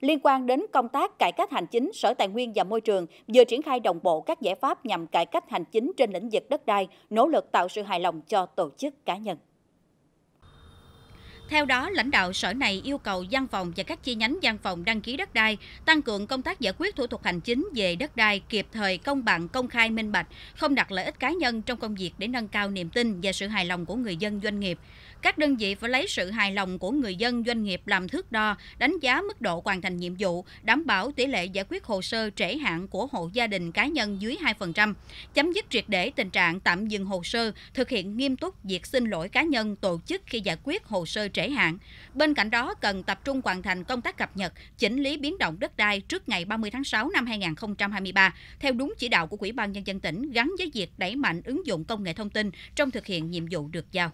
Liên quan đến công tác cải cách hành chính, Sở Tài nguyên và Môi trường vừa triển khai đồng bộ các giải pháp nhằm cải cách hành chính trên lĩnh vực đất đai, nỗ lực tạo sự hài lòng cho tổ chức cá nhân. Theo đó, lãnh đạo sở này yêu cầu văn phòng và các chi nhánh văn phòng đăng ký đất đai tăng cường công tác giải quyết thủ tục hành chính về đất đai kịp thời, công bằng, công khai, minh bạch, không đặt lợi ích cá nhân trong công việc để nâng cao niềm tin và sự hài lòng của người dân doanh nghiệp. Các đơn vị phải lấy sự hài lòng của người dân doanh nghiệp làm thước đo, đánh giá mức độ hoàn thành nhiệm vụ, đảm bảo tỷ lệ giải quyết hồ sơ trễ hạn của hộ gia đình cá nhân dưới 2%, chấm dứt triệt để tình trạng tạm dừng hồ sơ, thực hiện nghiêm túc việc xin lỗi cá nhân tổ chức khi giải quyết hồ sơ trễ hạn. Bên cạnh đó, cần tập trung hoàn thành công tác cập nhật, chỉnh lý biến động đất đai trước ngày 30 tháng 6 năm 2023, theo đúng chỉ đạo của Quỹ ban Nhân dân tỉnh gắn với việc đẩy mạnh ứng dụng công nghệ thông tin trong thực hiện nhiệm vụ được giao.